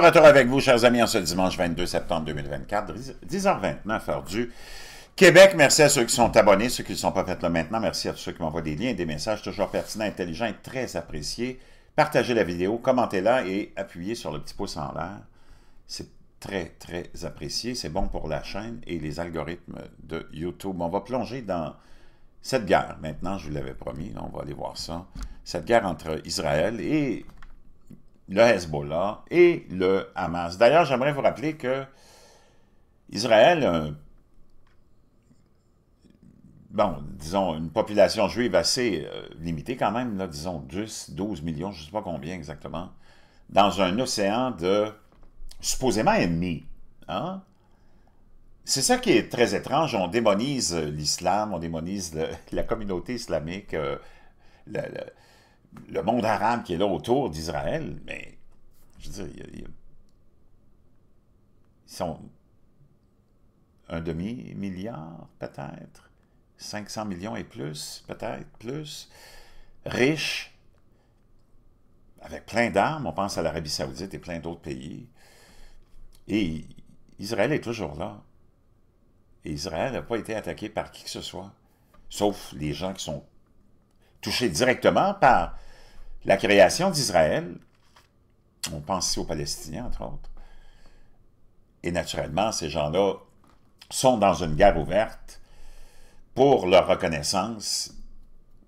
de retour avec vous, chers amis, en ce dimanche 22 septembre 2024, 10h29, heure du Québec. Merci à ceux qui sont abonnés, ceux qui ne sont pas faits là maintenant. Merci à tous ceux qui m'envoient des liens des messages toujours pertinents, intelligents et très appréciés. Partagez la vidéo, commentez-la et appuyez sur le petit pouce en l'air. C'est très, très apprécié. C'est bon pour la chaîne et les algorithmes de YouTube. On va plonger dans cette guerre maintenant, je vous l'avais promis. On va aller voir ça. Cette guerre entre Israël et le Hezbollah et le Hamas. D'ailleurs, j'aimerais vous rappeler que Israël a, bon, disons, une population juive assez euh, limitée quand même, disons 10, 12 millions, je ne sais pas combien exactement, dans un océan de supposément ennemis. Hein? C'est ça qui est très étrange. On démonise euh, l'islam, on démonise la communauté islamique, euh, le monde arabe qui est là autour d'Israël, mais je veux dire, ils sont un demi-milliard peut-être, 500 millions et plus, peut-être plus, riches, avec plein d'armes, on pense à l'Arabie saoudite et plein d'autres pays. Et Israël est toujours là. Et Israël n'a pas été attaqué par qui que ce soit, sauf les gens qui sont touchés directement par la création d'Israël, on pense ici aux Palestiniens, entre autres, et naturellement, ces gens-là sont dans une guerre ouverte pour leur reconnaissance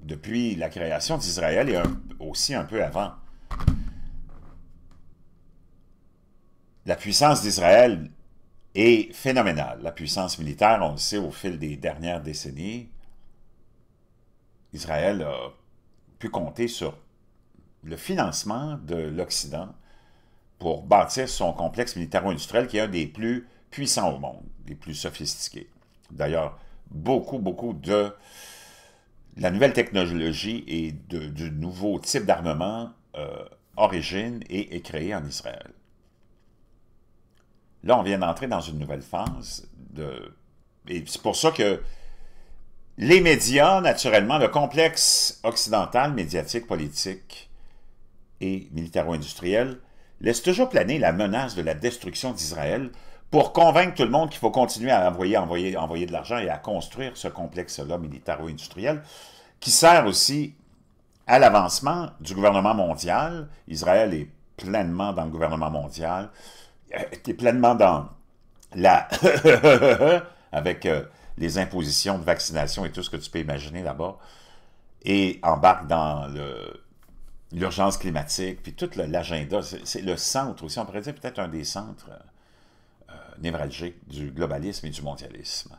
depuis la création d'Israël et aussi un peu avant. La puissance d'Israël est phénoménale. La puissance militaire, on le sait au fil des dernières décennies, Israël a pu compter sur le financement de l'Occident pour bâtir son complexe militaro-industriel qui est un des plus puissants au monde, des plus sophistiqués. D'ailleurs, beaucoup, beaucoup de la nouvelle technologie et de, du nouveau type d'armement euh, origine et est créé en Israël. Là, on vient d'entrer dans une nouvelle phase de... Et c'est pour ça que les médias, naturellement, le complexe occidental, médiatique, politique et militaro-industriel laisse toujours planer la menace de la destruction d'Israël pour convaincre tout le monde qu'il faut continuer à envoyer, envoyer, envoyer de l'argent et à construire ce complexe-là militaro-industriel qui sert aussi à l'avancement du gouvernement mondial. Israël est pleinement dans le gouvernement mondial, euh, est pleinement dans la... avec... Euh, les impositions de vaccination et tout ce que tu peux imaginer là-bas, et embarque dans l'urgence climatique, puis tout l'agenda. C'est le centre aussi, on pourrait dire peut-être un des centres euh, euh, névralgiques du globalisme et du mondialisme.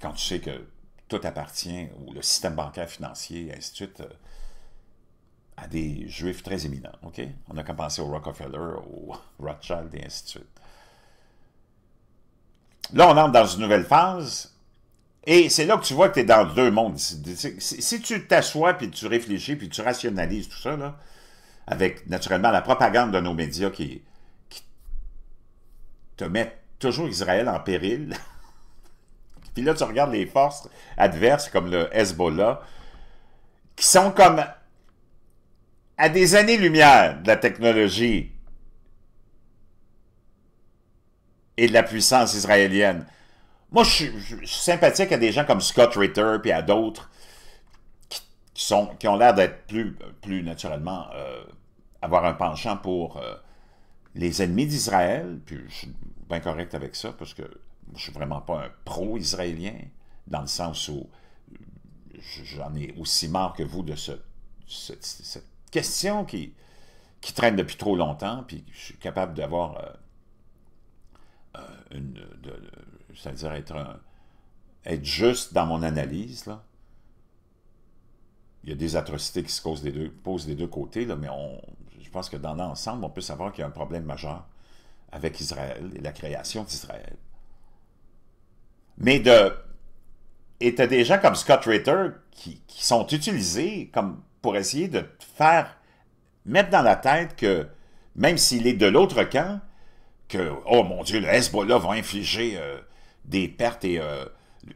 Quand tu sais que tout appartient, ou le système bancaire, financier, et ainsi de suite, euh, à des juifs très éminents, OK? On a penser au Rockefeller, au Rothschild, et ainsi de suite là, on entre dans une nouvelle phase. Et c'est là que tu vois que tu es dans deux mondes. Si tu t'assois, puis tu réfléchis, puis tu rationalises tout ça, avec naturellement la propagande de nos médias qui, qui te met toujours Israël en péril. puis là, tu regardes les forces adverses comme le Hezbollah, qui sont comme à des années-lumière de la technologie et de la puissance israélienne. Moi, je suis, sympathique à des gens comme Scott Ritter puis à d'autres qui, sont, qui ont l'air d'être plus, plus naturellement euh, avoir un penchant pour euh, les ennemis d'Israël. Puis je suis bien correct avec ça parce que je suis vraiment pas un pro-israélien dans le sens où j'en ai aussi marre que vous de ce, cette, question qui, qui traîne depuis trop longtemps, puis je suis capable d'avoir euh, euh, c'est-à-dire être, être juste dans mon analyse, là. il y a des atrocités qui se causent des deux, posent des deux côtés, mais on, je pense que dans l'ensemble, on peut savoir qu'il y a un problème majeur avec Israël et la création d'Israël. Mais de... Et tu as des gens comme Scott Ritter qui, qui, sont utilisés comme pour essayer de faire mettre dans la tête que même s'il est de l'autre camp, que, oh mon Dieu, le Hezbollah va infliger euh, des pertes et euh,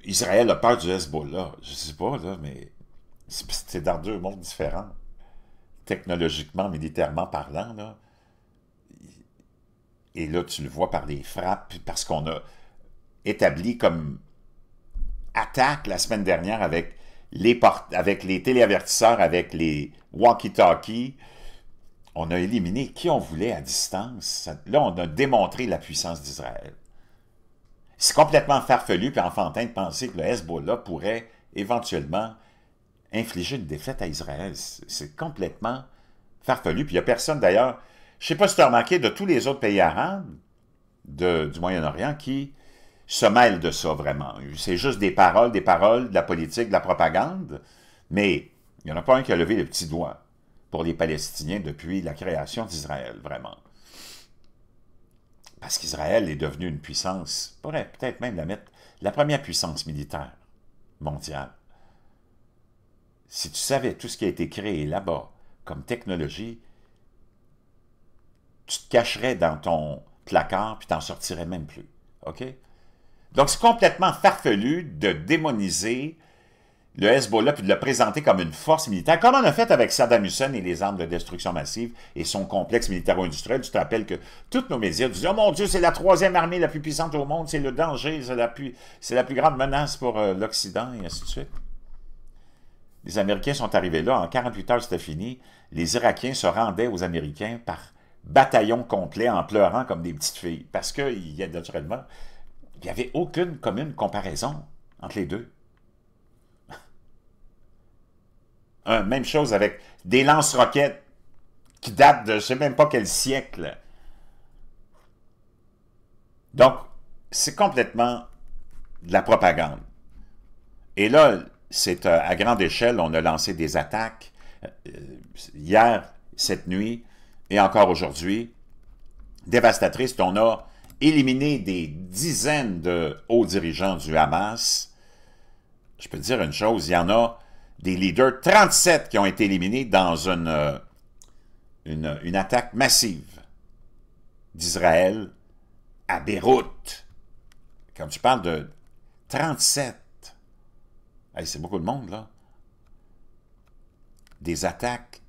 Israël a peur du Hezbollah. Je sais pas, là, mais c'est dans deux mondes différents. Technologiquement, militairement parlant, là. Et là, tu le vois par des frappes, parce qu'on a établi comme attaque la semaine dernière avec les, avec les téléavertisseurs, avec les walkie-talkies, on a éliminé qui on voulait à distance. Là, on a démontré la puissance d'Israël. C'est complètement farfelu et enfantin de penser que le Hezbollah pourrait éventuellement infliger une défaite à Israël. C'est complètement farfelu. Puis il n'y a personne d'ailleurs, je ne sais pas si tu as remarqué, de tous les autres pays arabes du Moyen-Orient qui se mêlent de ça vraiment. C'est juste des paroles, des paroles, de la politique, de la propagande, mais il n'y en a pas un qui a levé le petit doigt pour les Palestiniens depuis la création d'Israël, vraiment. Parce qu'Israël est devenu une puissance, pourrait peut-être même la mettre, la première puissance militaire mondiale. Si tu savais tout ce qui a été créé là-bas comme technologie, tu te cacherais dans ton placard puis t'en sortirais même plus. OK? Donc, c'est complètement farfelu de démoniser le Hezbollah puis de le présenter comme une force militaire, comme on a fait avec Saddam Hussein et les armes de destruction massive et son complexe militaro-industriel. Tu te rappelles que tous nos médias disaient « Oh mon Dieu, c'est la troisième armée la plus puissante au monde, c'est le danger, c'est la, plus, grande menace pour euh, l'Occident, et ainsi de suite. » Les Américains sont arrivés là, en 48 heures c'était fini, les Irakiens se rendaient aux Américains par bataillon complet en pleurant comme des petites filles, parce qu'il y a naturellement, il n'y avait aucune commune comparaison entre les deux. même chose avec des lance-roquettes qui datent de je ne sais même pas quel siècle. Donc, c'est complètement de la propagande. Et là, c'est euh, à grande échelle, on a lancé des attaques euh, hier, cette nuit et encore aujourd'hui, dévastatrices. On a éliminé des dizaines de hauts dirigeants du Hamas. Je peux dire une chose, il y en a des leaders, 37 qui ont été éliminés dans euh, une, une, attaque massive d'Israël à Beyrouth. Quand tu parles de 37, c'est beaucoup de monde, là. Des attaques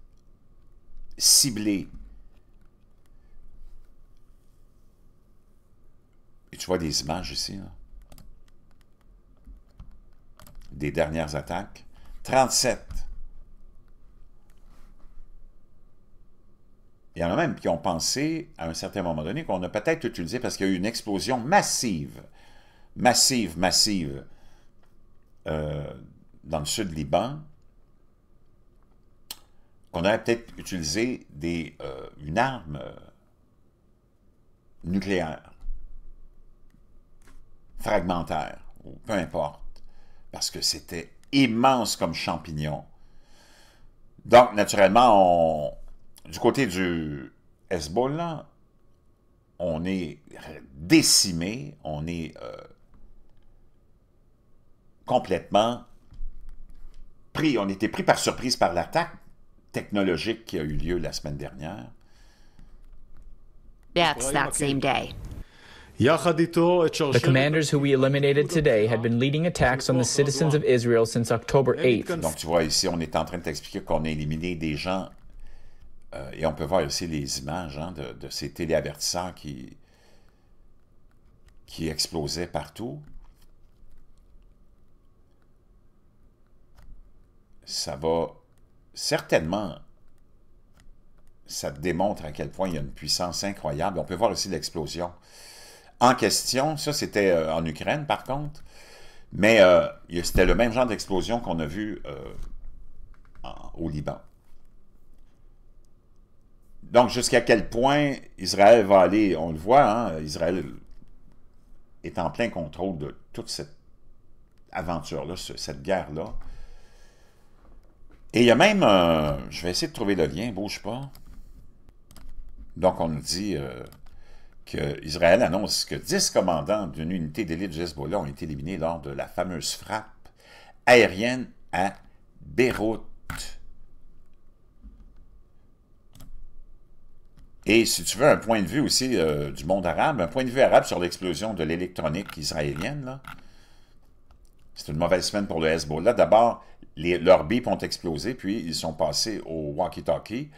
ciblées. Et tu vois des images ici, là. Des dernières attaques. 37. Il y en a même qui ont pensé, à un certain moment donné, qu'on a peut-être utilisé parce qu'il y a eu une explosion massive, massive, massive, euh, dans le sud du Liban, qu'on aurait peut-être utilisé des, euh, une arme euh, nucléaire, fragmentaire, ou peu importe, parce que c'était immense comme champignon. Donc, naturellement, du côté du Hezbollah, on est décimé, on est euh, complètement pris, on était pris par surprise par l'attaque technologique qui a eu lieu la semaine dernière. that same day commanders who eliminated today had been leading attacks on the citizens of Israel since October 8 Donc tu vois ici, on est en train de t'expliquer qu'on a éliminé des gens euh, et on peut voir aussi les images hein, de, de, ces téléavertisseurs qui, qui explosaient partout. Ça va certainement ça démontre à quel point il y a une puissance incroyable. On peut voir aussi l'explosion en question. Ça, c'était euh, en Ukraine, par contre. Mais euh, c'était le même genre d'explosion qu'on a vu euh, au Liban. Donc, jusqu'à quel point Israël va aller, on le voit, hein, Israël est en plein contrôle de toute cette aventure-là, cette guerre-là. Et il y a même, je vais essayer de trouver le lien, bouge pas. Donc, on nous dit qu'Israël annonce que 10 commandants d'une unité d'élite du Hezbollah ont été éliminés lors de la fameuse frappe aérienne à Beyrouth. Et si tu veux un point de vue aussi euh, du monde arabe, un point de vue arabe sur l'explosion de l'électronique israélienne, c'est une mauvaise semaine pour le Hezbollah. D'abord, leurs bips ont explosé, puis ils sont passés au walkie-talkie.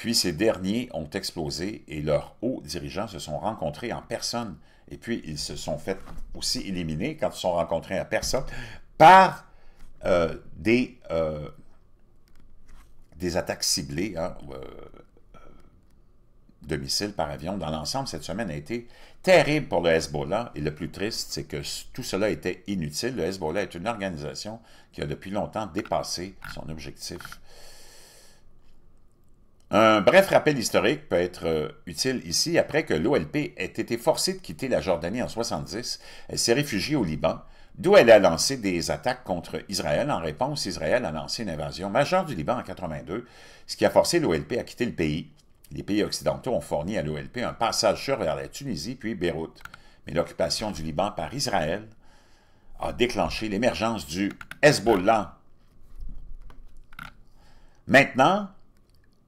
Puis ces derniers ont explosé et leurs hauts dirigeants se sont rencontrés en personne. Et puis ils se sont fait aussi éliminer quand ils se sont rencontrés en personne par euh, des, euh, des attaques ciblées hein, euh, de missiles par avion. Dans l'ensemble, cette semaine a été terrible pour le Hezbollah. Et le plus triste, c'est que tout cela était inutile. Le Hezbollah est une organisation qui a depuis longtemps dépassé son objectif. Un bref rappel historique peut être euh, utile ici. Après que l'OLP ait été forcée de quitter la Jordanie en 70, elle s'est réfugiée au Liban, d'où elle a lancé des attaques contre Israël. En réponse, Israël a lancé une invasion majeure du Liban en 82, ce qui a forcé l'OLP à quitter le pays. Les pays occidentaux ont fourni à l'OLP un passage sûr vers la Tunisie puis Beyrouth. Mais l'occupation du Liban par Israël a déclenché l'émergence du Hezbollah. Maintenant,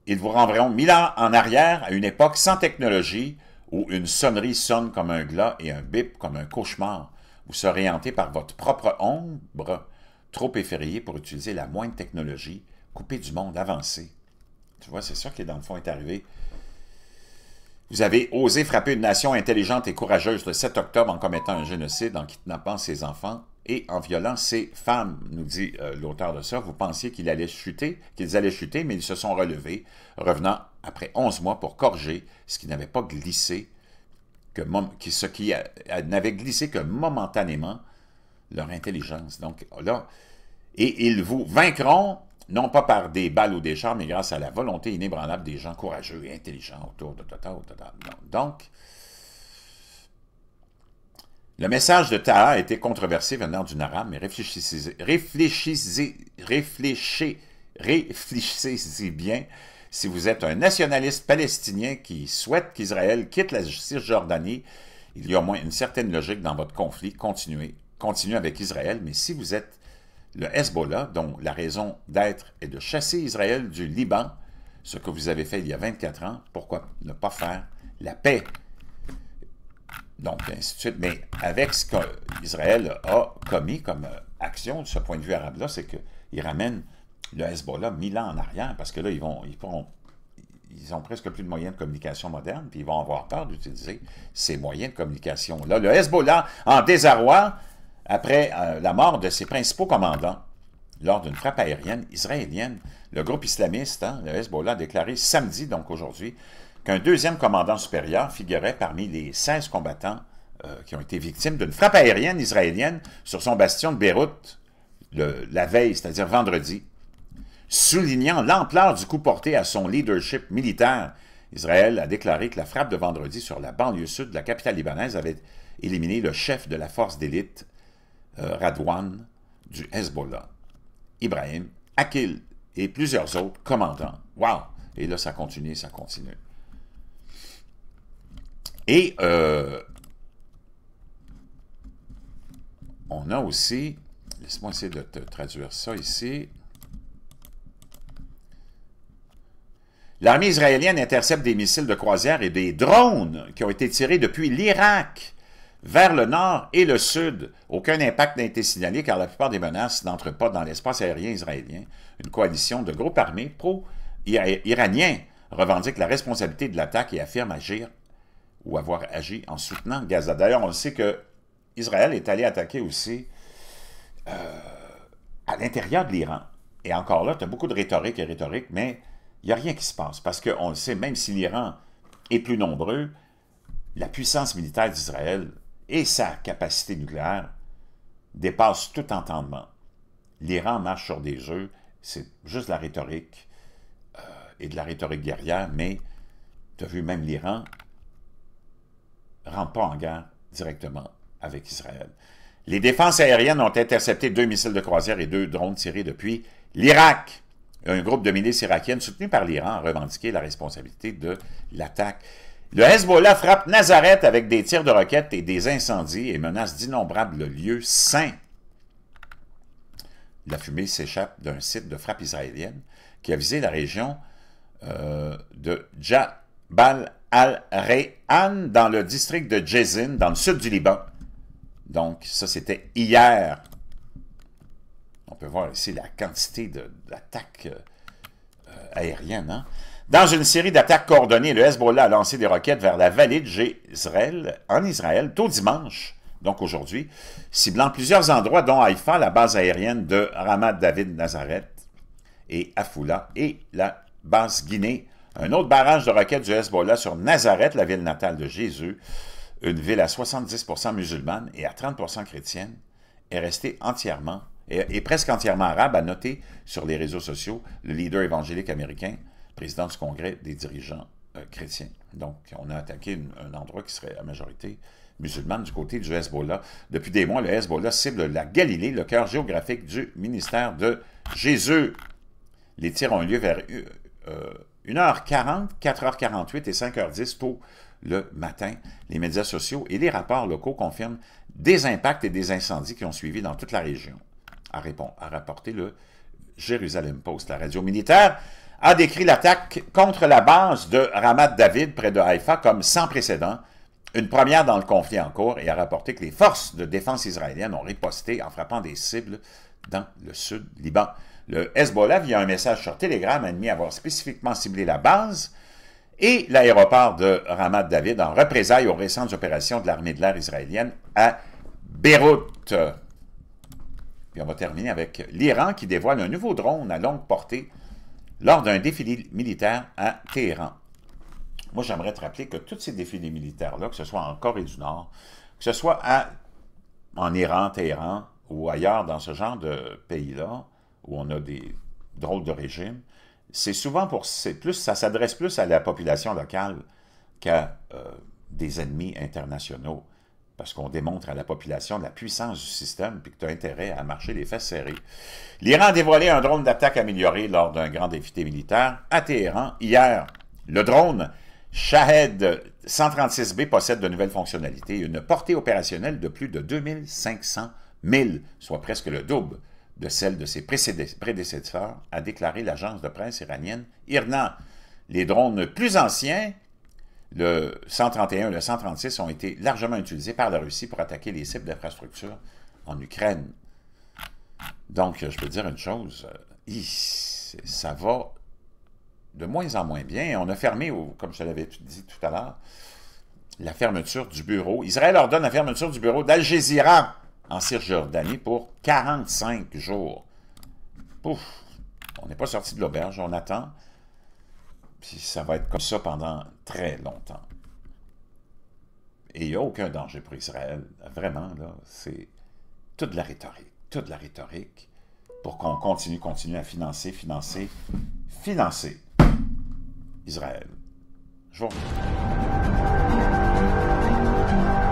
ils vous rendront mille ans en arrière à une époque sans technologie où une sonnerie sonne comme un glas et un bip comme un cauchemar. Vous serez hanté par votre propre ombre, trop effrayé pour utiliser la moindre technologie, coupé du monde avancé. Tu vois, c'est ça qui, dans le fond, est arrivé. Vous avez osé frapper une nation intelligente et courageuse le 7 octobre en commettant un génocide, en kidnappant ses enfants et en violant ces femmes, nous dit euh, l'auteur de ça. Vous pensiez qu'ils allaient chuter, qu'ils allaient chuter, mais ils se sont relevés, revenant après 11 mois pour corriger ce qui n'avait pas glissé, que, ce qui n'avait glissé que momentanément leur intelligence. Donc là, et ils vous vaincront, non pas par des balles ou des chars, mais grâce à la volonté inébranlable des gens courageux et intelligents autour de Total. Tota. Donc, le message de Taha a été controversé venant du Naram, mais réfléchissez, réfléchissez, réfléchissez, bien si vous êtes un nationaliste palestinien qui souhaite qu'Israël quitte la Cisjordanie, il y a au moins une certaine logique dans votre conflit. Continuez, continuez avec Israël, mais si vous êtes le Hezbollah, dont la raison d'être est de chasser Israël du Liban, ce que vous avez fait il y a 24 ans, pourquoi ne pas faire la paix donc ainsi de suite. Mais avec ce qu'Israël a commis comme euh, action de ce point de vue arabe-là, c'est qu'ils ramènent le Hezbollah mille ans en arrière, parce que là, ils vont, ils ils ont presque plus de moyens de communication modernes, puis ils vont avoir peur d'utiliser ces moyens de communication-là. Le Hezbollah, en désarroi, après euh, la mort de ses principaux commandants, lors d'une frappe aérienne israélienne, le groupe islamiste, hein, le Hezbollah, a déclaré samedi, donc aujourd'hui, qu'un deuxième commandant supérieur figurait parmi les 16 combattants euh, qui ont été victimes d'une frappe aérienne israélienne sur son bastion de Beyrouth la veille, c'est-à-dire vendredi, soulignant l'ampleur du coup porté à son leadership militaire. Israël a déclaré que la frappe de vendredi sur la banlieue sud de la capitale libanaise avait éliminé le chef de la force d'élite, euh, Radwan, du Hezbollah, Ibrahim, Akil et plusieurs autres commandants. Wow! Et là, ça continue, ça continue. Et euh, on a aussi, laisse-moi essayer de traduire ça ici. L'armée israélienne intercepte des missiles de croisière et des drones qui ont été tirés depuis l'Irak vers le nord et le sud. Aucun impact n'a été signalé car la plupart des menaces n'entrent pas dans l'espace aérien israélien. Une coalition de groupes armés pro-iraniens revendique la responsabilité de l'attaque et affirme agir ou avoir agi en soutenant Gaza. D'ailleurs, on le sait que Israël est allé attaquer aussi euh, à l'intérieur de l'Iran. Et encore là, tu as beaucoup de rhétorique et rhétorique, mais il n'y a rien qui se passe. Parce qu'on le sait, même si l'Iran est plus nombreux, la puissance militaire d'Israël et sa capacité nucléaire dépassent tout entendement. L'Iran marche sur des jeux. c'est juste de la rhétorique euh, et de la rhétorique guerrière, mais tu as vu même l'Iran rentre pas en guerre directement avec Israël. Les défenses aériennes ont intercepté deux missiles de croisière et deux drones tirés depuis l'Irak. Un groupe de milices irakiennes soutenu par l'Iran a revendiqué la responsabilité de l'attaque. Le Hezbollah frappe Nazareth avec des tirs de roquettes et des incendies et menace d'innombrables lieux saints. La fumée s'échappe d'un site de frappe israélienne qui a visé la région euh, de Jabal al rehan dans le district de Jezin, dans le sud du Liban. Donc, ça, c'était hier. On peut voir ici la quantité d'attaques euh, aériennes. Hein. Dans une série d'attaques coordonnées, le Hezbollah a lancé des roquettes vers la vallée de Jézrel, en Israël, tôt dimanche, donc aujourd'hui, ciblant plusieurs endroits, dont Haïfa, la base aérienne de Ramat David Nazareth et Afoula, et la base Guinée un autre barrage de roquettes du Hezbollah sur Nazareth, la ville natale de Jésus, une ville à 70% musulmane et à 30% chrétienne, est restée entièrement, et, presque entièrement arabe, à noter sur les réseaux sociaux le leader évangélique américain, président du Congrès des dirigeants euh, chrétiens. Donc, on a attaqué un endroit qui serait à majorité musulmane du côté du Hezbollah. Depuis des mois, le Hezbollah cible la Galilée, le cœur géographique du ministère de Jésus. Les tirs ont eu lieu vers euh, 1h40, 4h48 et 5h10 pour le matin. Les médias sociaux et les rapports locaux confirment des impacts et des incendies qui ont suivi dans toute la région, a, a rapporté le Jérusalem Post. La radio militaire a décrit l'attaque contre la base de Ramat David près de Haïfa comme sans précédent, une première dans le conflit en cours, et a rapporté que les forces de défense israéliennes ont riposté en frappant des cibles dans le sud Liban. Le Hezbollah, via un message sur Telegram, a admis avoir spécifiquement ciblé la base et l'aéroport de Ramat David en représailles aux récentes opérations de l'armée de l'air israélienne à Beyrouth. Puis on va terminer avec l'Iran qui dévoile un nouveau drone à longue portée lors d'un défilé militaire à Téhéran. Moi, j'aimerais te rappeler que tous ces défilés militaires-là, que ce soit en Corée du Nord, que ce soit en Iran, Téhéran ou ailleurs dans ce genre de pays-là, où on a des drôles de régimes, c'est souvent pour... plus Ça s'adresse plus à la population locale qu'à euh, des ennemis internationaux, parce qu'on démontre à la population la puissance du système puis que tu as intérêt à marcher les fesses serrées. L'Iran a dévoilé un drone d'attaque amélioré lors d'un grand défilé militaire à Téhéran hier. Le drone Shahed 136B possède de nouvelles fonctionnalités, et une portée opérationnelle de plus de 2500 000, soit presque le double de celle de ses prédécesseurs, a déclaré l'agence de presse iranienne Irna. Les drones plus anciens, le 131 et le 136, ont été largement utilisés par la Russie pour attaquer les cibles d'infrastructures en Ukraine. Donc, je peux dire une chose, euh, ça va de moins en moins bien. On a fermé, comme je l'avais dit tout à l'heure, la fermeture du bureau. Israël ordonne la fermeture du bureau d'Al Jazeera en Cisjordanie pour 45 jours. Pouf! On n'est pas sorti de l'auberge, on attend. Puis ça va être comme ça pendant très longtemps. Et il n'y a aucun danger pour Israël. Vraiment, là, c'est toute la rhétorique. Toute la rhétorique pour qu'on continue, continue à financer, financer, financer Israël. Je vous remercie.